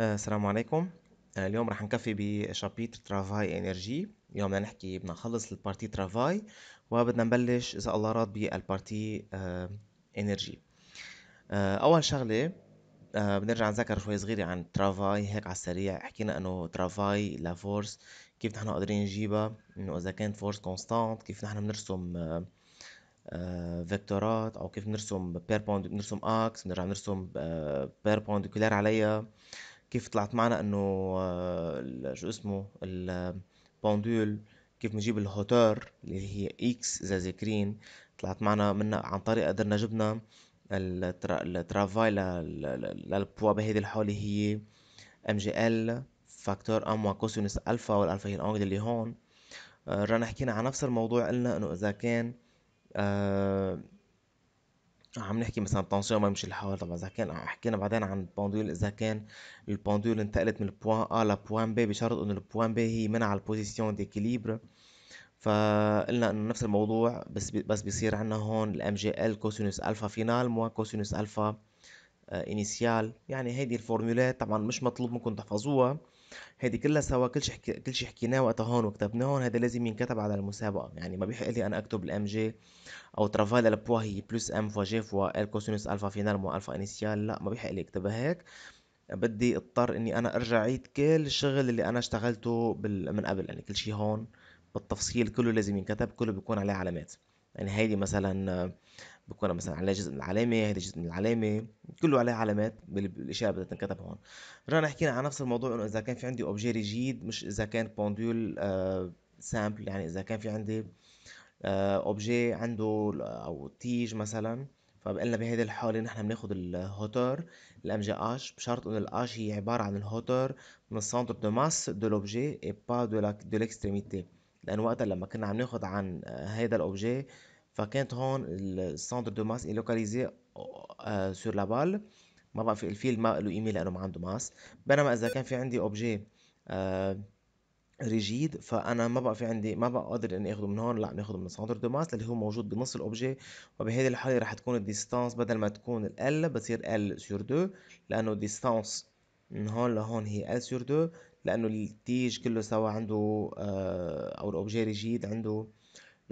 آه، السلام عليكم آه، اليوم رح نكفي بشابيتر ترافاي انرجي اليوم بدنا نحكي بدنا نخلص البارتي ترافاي وبدنا نبلش اذا الله راد بالبارتي آه، انرجي اول شغله بنرجع نذكر شوي صغيرة عن ترافاي هيك على السريع حكينا انه ترافاي لفورس كيف نحن قادرين نجيبها انه اذا كانت فورس كونستانت كيف نحن بنرسم فيكتورات او كيف بنرسم بيربوند بنرسم اكس بنرجع بنرسم بيربونديكولار عليها كيف طلعت معنا انه آه، شو اسمه البوندول كيف بنجيب الهوتور اللي هي اكس ذاذكرين طلعت معنا من عن طريق قدرنا جبنا الترافاي للبوا بهيدي الحالة هي ام جي ال فاكتور ام وكوسينس الفا والالفا هي الانجل اللي هون آه، رانا حكينا عن نفس الموضوع قلنا انه اذا كان آه، عم نحكي مثلا طنسيوم ما يمشي الحال طبعا اذا كان حكينا بعدين عن البوندول اذا كان البوندول انتقلت من البوان ا لبوان بي بشرط انه البوان بي هي من على البوزيسيون ديكيليبر فقلنا انه نفس الموضوع بس بي بس بيصير عندنا هون الام جي ال كوسينوس الفا فينال مو كوسينوس الفا انيسيال يعني هيدي الفورمولات طبعا مش مطلوب منكم تحفظوها هادي كلها سوا كل شيء حكي كل شيء حكيناه وقتها هون وكتبناه هون هذا لازم ينكتب على المسابقه يعني ما بيحق لي انا اكتب الام جي او ترافال البوا هي بلس ام فوا جي فوا ال كوسينوس الفا فينال مو الفا انيسيال لا ما بيحق لي اكتبها هيك بدي اضطر اني انا ارجع عيد كل الشغل اللي انا اشتغلته بال... من قبل يعني كل شيء هون بالتفصيل كله لازم ينكتب كله بيكون عليه علامات يعني هيدي مثلا بكون مثلا على جزء من العلامه هيدي جزء من العلامه كله عليه علامات بالاشاره بدها تنكتب هون رجعنا حكينا عن نفس الموضوع انه اذا كان في عندي اوبجي ريجيد مش اذا كان بوندول سامبل آه، يعني اذا كان في عندي اوبجي آه، عنده او تيج مثلا فبقلنا بهذه الحاله نحن بناخد الهوتر الام جي اش بشرط انه الاش هي عباره عن الهوتر من السنتر دو ماس دو لوبجي اي با دو دو ليكستريميتي لان وقتها لما كنا عم ناخد عن هذا آه، الاوبجي فكانت هون السنتر دو ماس لوكاليزي سور آه، لابال ما بقى في الفيل ما له قيمه لانه ما عنده ماس بينما اذا كان في عندي اوبجي آه، ريجيد فانا ما بقى في عندي ما بقى قادر اني اخذه من هون لا بناخده من سنتر دو ماس اللي هو موجود بنص الاوبجي وبهذه الحاله رح تكون الديستانس بدل ما تكون ال بتصير ال سور دو لانه الديستانس من هون لهون هي ال سور دو لانه التيج كله سوا عنده آه، او الاوبجي ريجيد عنده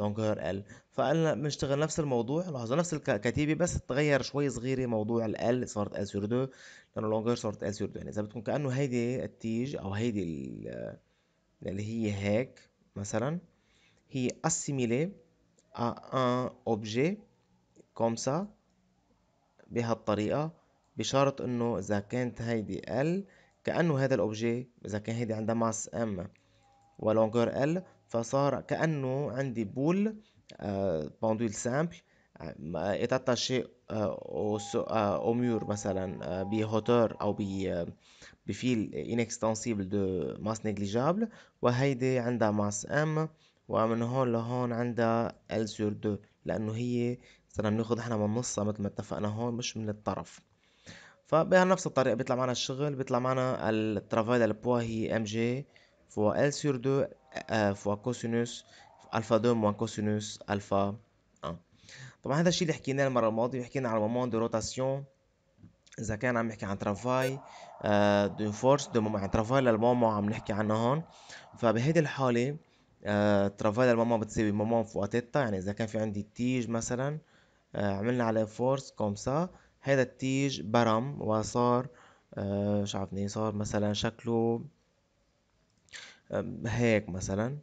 الانقهار ال فقلنا بنشتغل نفس الموضوع لاحظوا نفس الكتيبه بس تغير شوي صغيره موضوع ال صارت ال سور 2 لانه الانقهار صارت ال سور 2 يعني اذا بدكم كانه هيدي التيج او هيدي اللي هي هيك مثلا هي اسيميلي à un objet comme بهالطريقة بشرط انه اذا كانت هيدي L كأنه هذا الاوبجي اذا كان هيدي عندها ماس M ولونجر L فصار كأنه عندي بول بوندول سامبل اتاتاشي او ميور مثلا بهوتور او بفيل انكستنسيبل دو ماس نيجليجابل وهيدي عندها ماس ام ومن هون لهون عندها ال سور دو لانه هي صرنا بناخد احنا من نصها مثل ما اتفقنا هون مش من الطرف فبنفس الطريقة بيطلع معنا الشغل بيطلع معنا الترافاي بوا هي ام جي فوا ال سور دو آه، آه، فوا كوسينوس الفا 2 موان كوسينوس الفا 1 آه. طبعا هذا الشيء اللي حكيناه المره الماضيه حكينا على مومون دو روتاسيون اذا كان عم نحكي عن ترافاي دو فورس دو مومون يعني ترافاي للمومون عم نحكي عنه هون فبهيدي الحاله ترافاي للمومون بتساوي مومون فوا تيتا يعني اذا كان في عندي تيج مثلا عملنا عليه فورس كوم سا هذا التيج برم وصار شو عرفني صار مثلا شكله هيك مثلا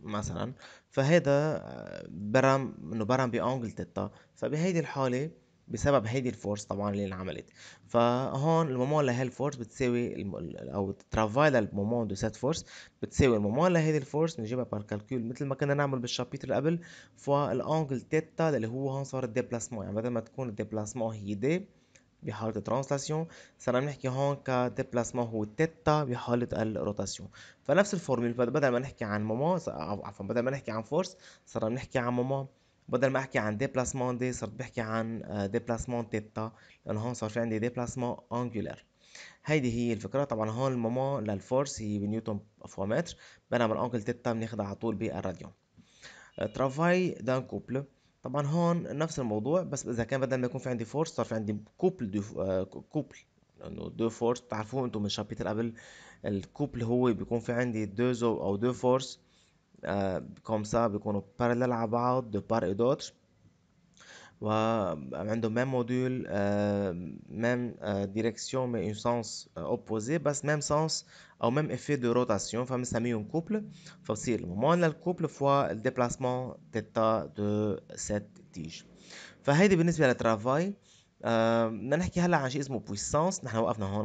مثلا فهيدا آه، برم انه برم تيتا فبهيدي الحاله بسبب هيدي الفورس طبعا اللي انعملت فهون المومون لهي الفورس بتساوي الم... او ترافاي للمومون دو سيت فورس بتساوي المومون لهيدي الفورس بنجيبها بالكالكول مثل ما كنا نعمل بالشابيتر اللي قبل فوا تيتا اللي هو هون صار الديبلاسمون يعني بدل ما تكون الديبلاسمون هي دي بحالة ترانسلاسيون صرنا بنحكي هون كديبلاسمون هو تيتا بحالة الروتاسيون فنفس الفورمول بدل ما نحكي عن مومون عفوا بدل ما نحكي عن فورس صرنا بنحكي عن مومون بدل ما احكي عن ديبلاسمون دي صرت بحكي عن آه، ديبلاسمون تيتا لانه هون صار في عندي ديبلاسمون انجولار هيدي هي الفكره طبعا هون المومون للفورس هي بنيوتن فوا متر بينما الانجل تيتا بناخدها على طول بالراديون ترافاي دان كوبل طبعا هون نفس الموضوع بس اذا كان بدل ما يكون في عندي فورس صار في عندي كوبل دو كوبل لانه دو فورس بتعرفوه انتم من شابتر قبل الكوبل هو بيكون في عندي دو زو او دو فورس كومسا كوم سا بيكونوا بارلل على بعض دو بار اي دوتر Et même module, euh, même euh, direction, mais une sens euh, opposé, parce même sens a le même effet de rotation. Donc, on un couple, le moment le couple fois le déplacement de cette tige. Donc, pour le travail, on a un de puissance. Nous puissance un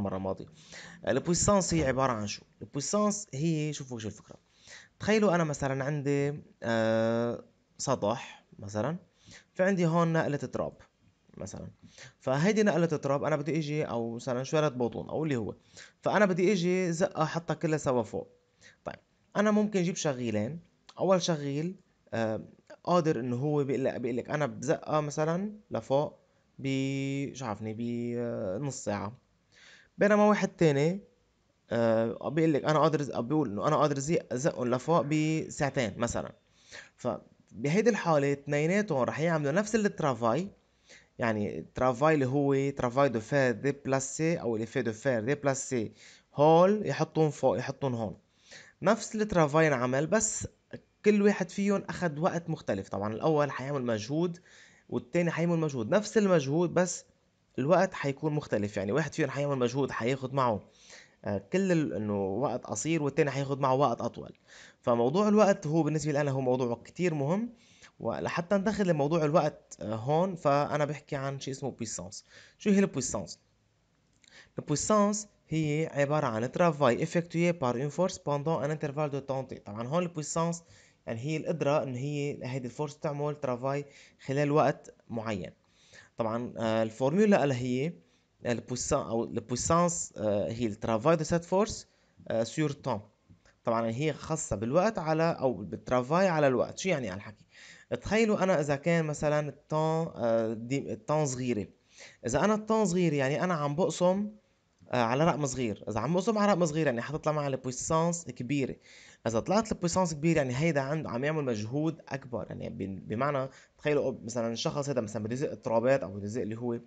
puissance. La puissance Je في عندي هون نقله تراب مثلا فهيدي نقله تراب انا بدي اجي او مثلا شويه بوطون او اللي هو فانا بدي اجي زقه حطها كلها سوا فوق طيب انا ممكن اجيب شغيلين اول شغيل آه قادر انه هو بيقول لك انا بزقه مثلا لفوق ب شو عرفني بنص آه، ساعه بينما واحد تاني آه بيقول لك انا قادر بيقول انه انا قادر زقهم لفوق بساعتين مثلا ف بهيدي الحالة اثنيناتهم رح يعملوا نفس الترافاي يعني ترافاي اللي هو ترافاي دو فير ديبلاسي او اللي في دو فير ديبلاسي هول يحطون فوق يحطون هون نفس الترافاي انعمل بس كل واحد فيهم اخذ وقت مختلف طبعا الاول حيعمل مجهود والتاني حيعمل مجهود نفس المجهود بس الوقت حيكون مختلف يعني واحد فيهم حيعمل مجهود حياخد معه آه، كل انه وقت قصير والتاني حياخد معه وقت اطول فموضوع الوقت هو بالنسبه لي انا هو موضوع كتير مهم ولحتى ندخل لموضوع الوقت آه، هون فانا بحكي عن شيء اسمه بويسانس شو هي البويسانس البويسانس هي عبارة عن ترافاي افكتوية بار اون فورس بوندون ان انترفال دو تون تي طبعا هون البويسانس يعني هي القدرة ان هي هيدي الفورس تعمل ترافاي خلال وقت معين طبعا آه، الفورمولا اللي هي يعني la puissance او la puissance هي الترافاي دو سات فورس سور طون طبعا هي خاصة بالوقت على او بالترافاي على الوقت شو يعني هالحكي تخيلوا انا اذا كان مثلا الطون الطون آه، صغيرة اذا انا الطون صغير يعني انا عم بقسم آه، على رقم صغير اذا عم بقسم على رقم صغير يعني حتطلع معي puissance كبيرة اذا طلعت البويسانس كبير يعني هيدا عنده عم يعمل مجهود اكبر يعني بمعنى تخيلوا مثلا شخص هذا مثلا بده يزق اضطرابات او بده يزق اللي هو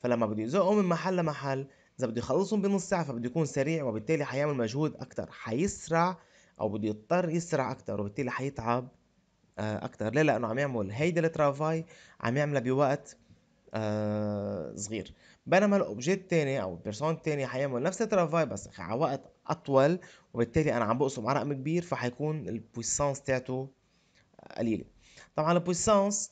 فلما بده يزقه من محل لمحل اذا بده يخلصهم بنص ساعه فبده يكون سريع وبالتالي حيعمل مجهود اكثر حيسرع او بده يضطر يسرع اكثر وبالتالي حيتعب آه، اكثر ليه لانه عم يعمل هيدا الترافاي عم يعملها بوقت آه صغير بينما الاوبجيت الثاني او البيرسون الثاني حيعمل نفس الترافاي بس على وقت اطول وبالتالي انا عم بقسم على رقم كبير فحيكون البويسانس تاعته قليله طبعا البويسانس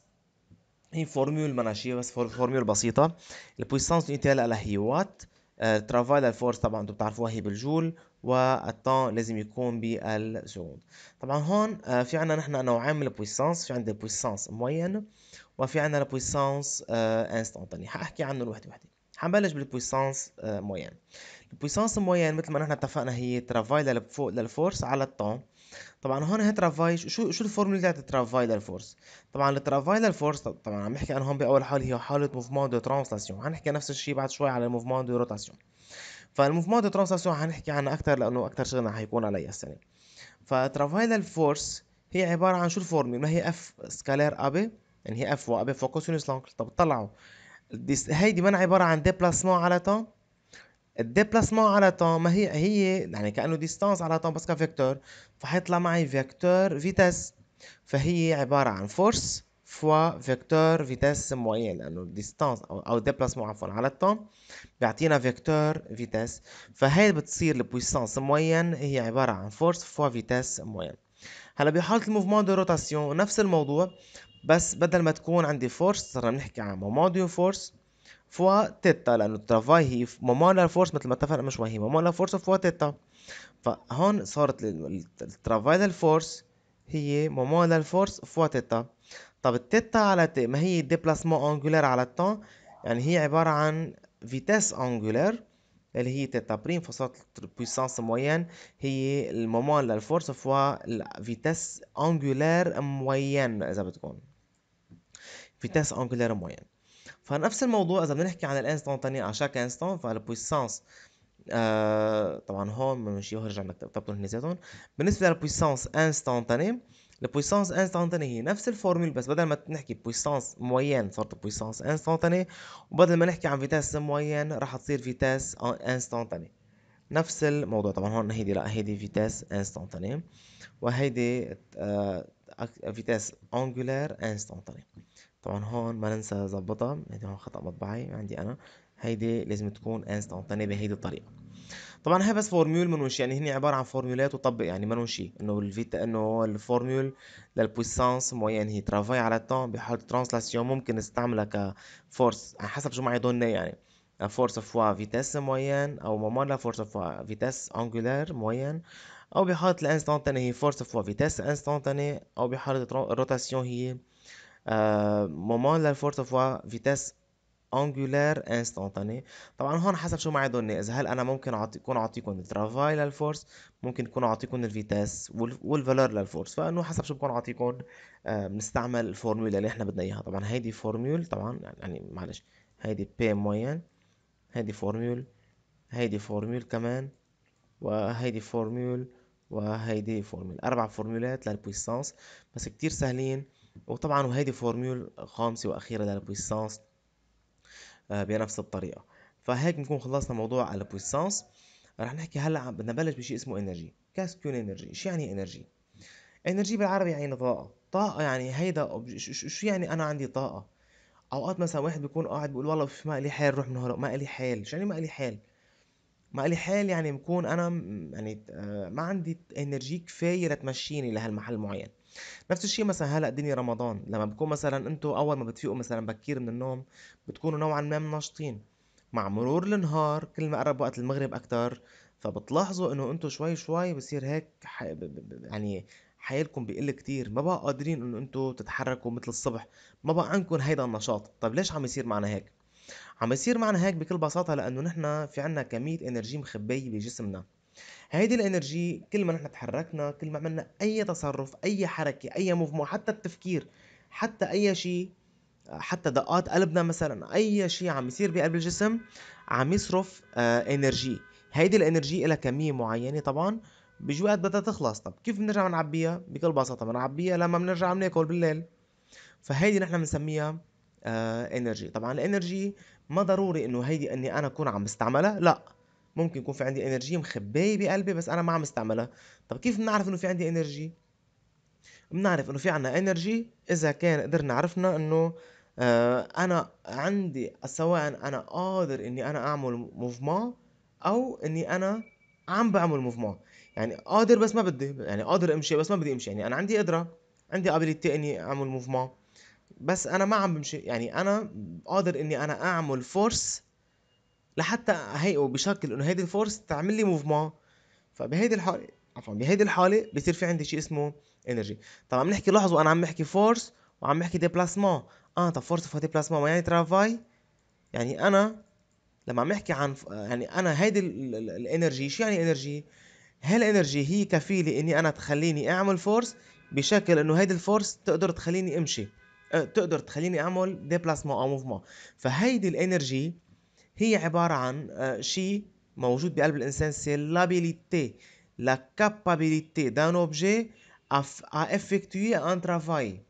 هي فورميول مناشيه بس فورميول بسيطه البويسانس يونيتي هلا هي وات آه، ترافايل الفورس طبعا انتم بتعرفوها هي بالجول والطان لازم يكون بالسكوند طبعا هون آه، في عندنا نحن نوعين من البويسانس في عندنا بويسانس معين وفي عندنا البويسانس انستانتاني حاحكي عنه وحده وحده حنبلش بالبويسانس آه، معين البويسانس موين مثل ما نحن اتفقنا هي ترافاي للفوق للفورس على الطون طبعا هون هي ترافاي شو شو الفورمولا تاعت ترافاي للفورس طبعا الترافاي للفورس طبعا عم نحكي انا هون باول حال هي حاله موفمون دو ترانسلاسيون حنحكي نفس الشيء بعد شوي على الموفمون دو روتاسيون فالموفمون دو ترانسلاسيون حنحكي عنها اكثر لانه اكثر شغلنا حيكون عليها السنه فترافاي للفورس هي عباره عن شو الفورمولا ما هي اف سكالير ابي يعني هي اف وابي فوكوس يونس لانكل طب طلعوا هيدي ما عباره عن ديبلاسمون على طون الديبلاسمون على طون ما هي هي يعني كانه ديستانس على طون بس فيكتور فحيطلع معي فيكتور فيتاس فهي عباره عن فورس فوا فيكتور فيتاس موين لانه الديستانس او او ديبلاسمون عفوا على الطون بيعطينا فيكتور فيتاس فهي بتصير البويسانس موين هي عباره عن فورس فوا فيتاس موين هلا بحاله الموفمون دو روتاسيون نفس الموضوع بس بدل ما تكون عندي فورس صرنا بنحكي عن مومون دو فورس فوا تيتا لانه ترافاي هي ممولا فورس مثل ما اتفقنا شوي هي ممولا فورس فوا تيتا فهون صارت الترافاي للفورس هي ممولا فورس فوا تيتا طب التيتا على تي ما هي ديبلاسمون انجولار على التون يعني هي عبارة عن فيتاس انجولار اللي هي تيتا بريم فصارت البويسانس موين هي المومون للفورس فوا الفيتاس انجولار موين اذا بدكم فيتاس انجولار موين فنفس الموضوع اذا بدنا نحكي عن الانستون تاني على شاك انستون فالبويسانس آه طبعا هون بنمشي ورجع مكتبتهم هنيزاتهم بالنسبه للبويسانس انستونتاني البويسانس انستونتاني هي نفس الفورميل بس بدل ما نحكي بويسانس موين صارت بويسانس انستونتاني وبدل ما نحكي عن فيتاس موين راح تصير فيتاس انستونتاني نفس الموضوع طبعا هون هيدي لا هيدي فيتاس انستونتاني وهيدي آه فيتاس انجولار انستونتاني طبعا هون ما ننسى نظبطها هيدي يعني هون خطا مطبعي عندي انا هيدي لازم تكون انست بهيدي الطريقه طبعا هي بس فورميول منونش يعني هني عباره عن فورمولات وطبق يعني منون شيء انه الفيتا انه الفورميول للبويسانس موين هي ترافاي على التون بحال ترانسلاسيون ممكن نستعملها كفورس على حسب شو معي دون يعني فورس فوا فيتاس معين او ممر فورس فوا فيتاس انجولار معين او بحالة الانستانتاني هي فورس فوا فيتاس انستانتاني او بحالة الروتاسيون هي مومون للفورت فوا فيتاس انجولار انستونتاني طبعا هون حسب شو معي دوني اذا هل انا ممكن اكون اعطيكم الترافاي للفورس ممكن اكون اعطيكم الفيتاس والفالور للفورس فانه حسب شو بكون اعطيكم آه، بنستعمل الفورمولا اللي احنا بدنا اياها طبعا هيدي فورمول طبعا يعني-, يعني معلش هيدي بي موين هيدي فورمول هيدي فورمول كمان وهيدي فورمول وهيدي فورمول اربع فورمولات للبويسانس بس كتير سهلين وطبعا وهيدي فورميول خامسة وأخيرة للبويسانس آه، بنفس الطريقة فهيك بنكون خلصنا موضوع البويسانس رح نحكي هلا بدنا نبلش بشيء اسمه انرجي كاسكيون انرجي شو يعني انرجي انرجي بالعربي يعني طاقة طاقة يعني هيدا شو يعني أنا عندي طاقة أوقات مثلا واحد بيكون قاعد بيقول والله ما إلي حال روح من هلا ما إلي حال شو يعني ما إلي حال ما إلي حال يعني بكون أنا يعني آه، ما عندي انرجي كفاية لتمشيني لهالمحل معين نفس الشيء مثلا هلا دنيا رمضان لما بكون مثلا انتوا اول ما بتفيقوا مثلا بكير من النوم بتكونوا نوعا ما منشطين مع مرور النهار كل ما قرب وقت المغرب اكتر فبتلاحظوا انه انتوا شوي شوي بصير هيك يعني حيلكم بيقل كتير ما بقى قادرين انه انتم تتحركوا مثل الصبح ما بقى عندكم هيدا النشاط طيب ليش عم يصير معنا هيك عم يصير معنا هيك بكل بساطة لأنه نحن في عنا كمية إنرجي مخبية بجسمنا هيدي الانرجي كل ما نحن تحركنا كل ما عملنا اي تصرف اي حركه اي موفمون حتى التفكير حتى اي شيء حتى دقات قلبنا مثلا اي شيء عم يصير بقلب الجسم عم يصرف آه انرجي هيدي الانرجي لها كميه معينه طبعا بيجي وقت بدها تخلص طب كيف بنرجع بنعبيها بكل بساطه بنعبيها لما بنرجع بناكل بالليل فهيدي نحن بنسميها آه انرجي طبعا الانرجي ما ضروري انه هيدي اني انا اكون عم بستعملها لا ممكن يكون في عندي انرجي مخبيه بقلبي بس انا ما عم استعملها طب كيف بنعرف انه في عندي انرجي بنعرف انه في عنا انرجي اذا كان قدرنا عرفنا انه آه انا عندي سواء انا قادر اني انا اعمل موفمون او اني انا عم بعمل موفمون يعني قادر بس ما بدي يعني قادر امشي بس ما بدي امشي يعني انا عندي قدره عندي ابيليتي اني اعمل موفمون بس انا ما عم بمشي يعني انا قادر اني انا اعمل فورس لحتى اهيئه بشكل انه هيدي الفورس تعمل لي موفمون فبهيدي الحاله عفوا بهيدي الحاله بصير في عندي شيء اسمه انرجي طبعا عم نحكي لاحظوا انا عم بحكي فورس وعم بحكي ديبلاسمون اه طب فورس اوف ديبلاسمون يعني ترافاي يعني انا لما عم بحكي عن يعني انا هيدي الانرجي شو يعني انرجي هالانرجي هي كفيله اني انا تخليني اعمل فورس بشكل انه هيدي الفورس تقدر تخليني امشي أه، تقدر تخليني اعمل ديبلاسمون او موفمون فهيدي الانرجي هي عبارة عن آه، شيء موجود بقلب الإنسان سي لابيليتي لا كابابيليتي دان أوبجي à effectuer أن ترافاي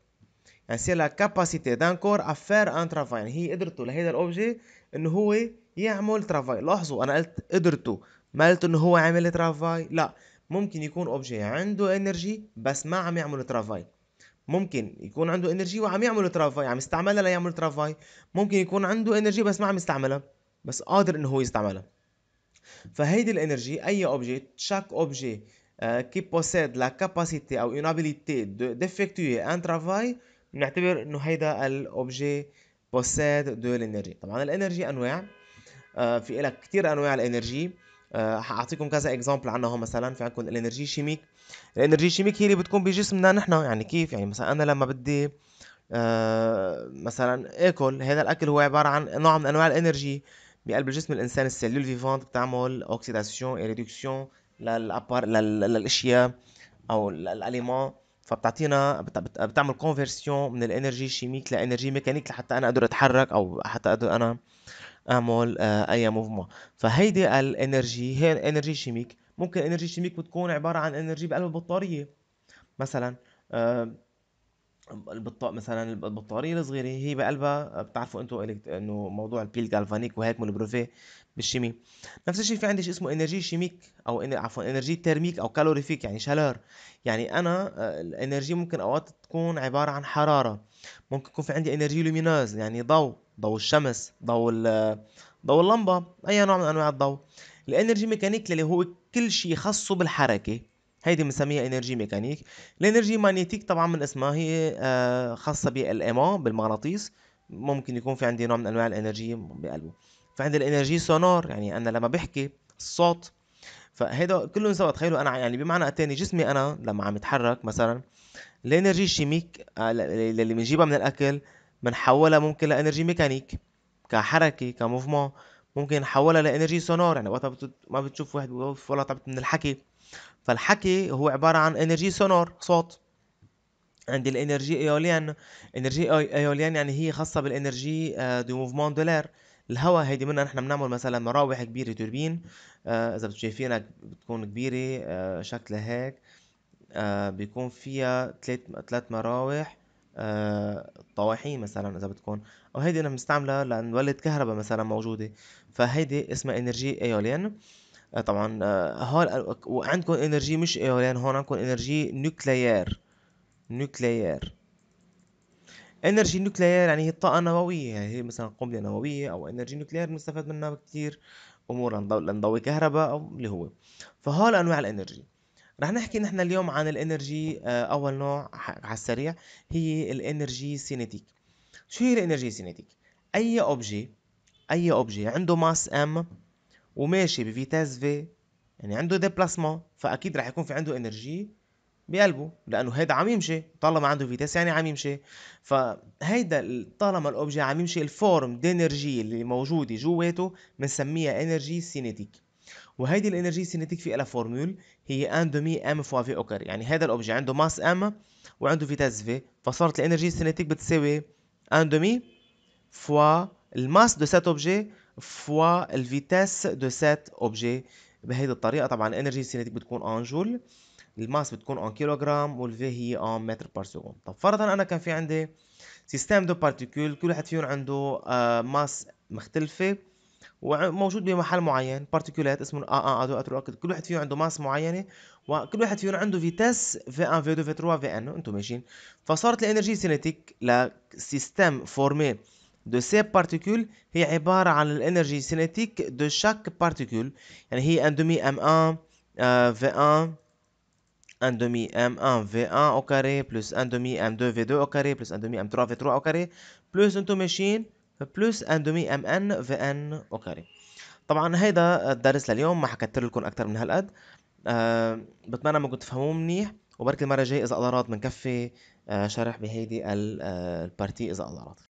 يعني سي لا كاباسيتي دان كور أفير أن ترافاي يعني هي قدرته لهيدا الأوبجي إنه هو يعمل ترافاي لاحظوا أنا قلت قدرته ما قلت إنه هو عمل ترافاي لا ممكن يكون أوبجي عنده إنرجي بس ما عم يعمل ترافاي ممكن يكون عنده انرجي وعم يعمل ترافاي يعني عم يستعملها ليعمل ترافاي ممكن يكون عنده انرجي بس ما عم يستعملها بس قادر انه هو يستعملها فهيدي الانرجي اي اوبجي تشاك اوبجي كي بوسيد لا كاباسيتي او انابيليتي ابيليتي ديفيكتوي ان ترافاي بنعتبر انه هيدا الاوبجي بوسيد دو الانرجي طبعا الانرجي انواع آه، في لك كتير انواع الانرجي آه، حاعطيكم كذا اكزامبل عنها هون مثلا في عندكم الانرجي شيميك الانرجي شيميك هي اللي بتكون بجسمنا نحن يعني كيف يعني مثلا انا لما بدي آه، مثلا اكل هذا الاكل هو عباره عن نوع من انواع الانرجي بقلب الجسم الانسان السيلول فيفونت بتعمل اوكسيداسيون ريدكسيون للأبار... للاشياء او الاليمون فبتعطينا بتعمل كونفرسيون من الانرجي الشيميك لانرجي ميكانيك لحتى انا اقدر اتحرك او حتى اقدر انا اعمل آه، اي موفمون فهيدي الانرجي هي انرجي شيميك ممكن انرجي شيميك بتكون عباره عن انرجي بقلب البطاريه مثلا آه، البطا مثلا البطاريه الصغيره هي بقلبها بتعرفوا انتوا انه موضوع البيل جالفانيك وهيك والبروفيه بالشيمي نفس الشيء في عندي شيء اسمه انرجي شيميك او إن... عفوا انرجي ترميك او كالوريفيك يعني شلار يعني انا آه، الانرجي ممكن اوقات تكون عباره عن حراره ممكن يكون في عندي انرجي لوميناز يعني ضوء ضوء الشمس ضوء ضوء اللمبه اي نوع من انواع الضوء الانرجي ميكانيك اللي هو كل شيء خاصه بالحركه هيدي بنسميها انرجي ميكانيك الانرجي مانيتيك طبعا من اسمها آه، هي خاصه بالامام بالمغناطيس ممكن يكون في عندي نوع من انواع الانرجي بقلبه فعند الانرجي سونار يعني انا لما بحكي الصوت فهيدا كلهم سوا تخيلوا انا يعني بمعنى التاني جسمي انا لما عم يتحرك مثلا الانرجي الشيميك اللي بنجيبها من الاكل بنحولها ممكن لانرجي ميكانيك كحركه كموفمون ممكن نحولها لانرجي سونار يعني وقتها ما بتشوف واحد بيوقف ولا تعبت من الحكي فالحكي هو عبارة عن انرجي سونور صوت عندي الانرجي ايوليان انرجي ايوليان يعني هي خاصة بالانرجي دو موفمون دولار الهواء هيدي منها نحن بنعمل مثلا مراوح كبيرة توربين آه، اذا شايفينها بتكون كبيرة آه، شكلها هيك آه، بيكون فيها ثلاث مراوح طواحين مثلا اذا بتكون وهيدي انا بنستعملها لنولد كهرباء مثلا موجوده فهيدي اسمها انرجي ايوليان آه، طبعا آه، هول وعندكم انرجي مش ايولين هون عندكم انرجي نوكليير نوكليير انرجي نوكليير يعني هي الطاقه النوويه يعني هي مثلا قنبله نوويه او انرجي نوكليير بنستفاد منها بكثير امور لنضوي كهرباء او اللي هو فهول انواع الانرجي رح نحكي نحن اليوم عن الانرجي آه، اول نوع على السريع هي الانرجي سينيتيك شو هي الانرجي سينيتيك اي اوبجي اي اوبجي عنده ماس ام وماشي بفيتاز في يعني عنده ديبلاسمون فاكيد رح يكون في عنده انرجي بقلبه لانه هيدا عم يمشي طالما عنده فيتاس يعني عم يمشي فهيدا طالما الاوبجي عم يمشي الفورم دينرجي اللي موجوده جواته بنسميها انرجي سينيتيك وهيدي الانرجي سينيتيك في لها فورمول هي ان دومي ام فوا في اوكر يعني هذا الاوبجي عنده ماس ام وعنده فيتاس في فصارت الانرجي سينيتيك بتساوي ان دومي فوا الماس دو سات اوبجي فوا الفيتاس دو سات اوبجي بهيدي الطريقه طبعا الانرجي سينيتيك بتكون ان جول الماس بتكون ان كيلوغرام والفي هي ان متر بار سكون طب فرضا انا كان في عندي سيستم دو بارتيكول كل واحد فيهم عنده ماس آه، مختلفه وموجود بمحل معين بارتيكولات اسمه ا ا ا كل واحد فيهم عنده ماس معينه وكل واحد فيهم عنده فيتاس في ان في 2 في 3 في ان انتم ماشيين فصارت الانرجي سينيتيك لسيستم فورمي دو سي بارتيكول هي عبارة عن الانرجي سينيتيك دو شاك بارتيكول يعني هي ان آه، دومي ام ان في ان ان دومي ام ان في ان او كاري بلس ان دومي ام دو في دو او كاري بلس ان دومي ام تروا في تروا او كاري بلس انتو ماشيين بلس ان دومي ام ان في ان او كاري طبعا هيدا الدرس لليوم ما حكيت لكم اكثر من هالقد أه بتمنى ما كنت تفهموه منيح وبركي المره الجايه اذا قدرات بنكفي آه، شرح بهيدي آه، البارتي اذا قدرات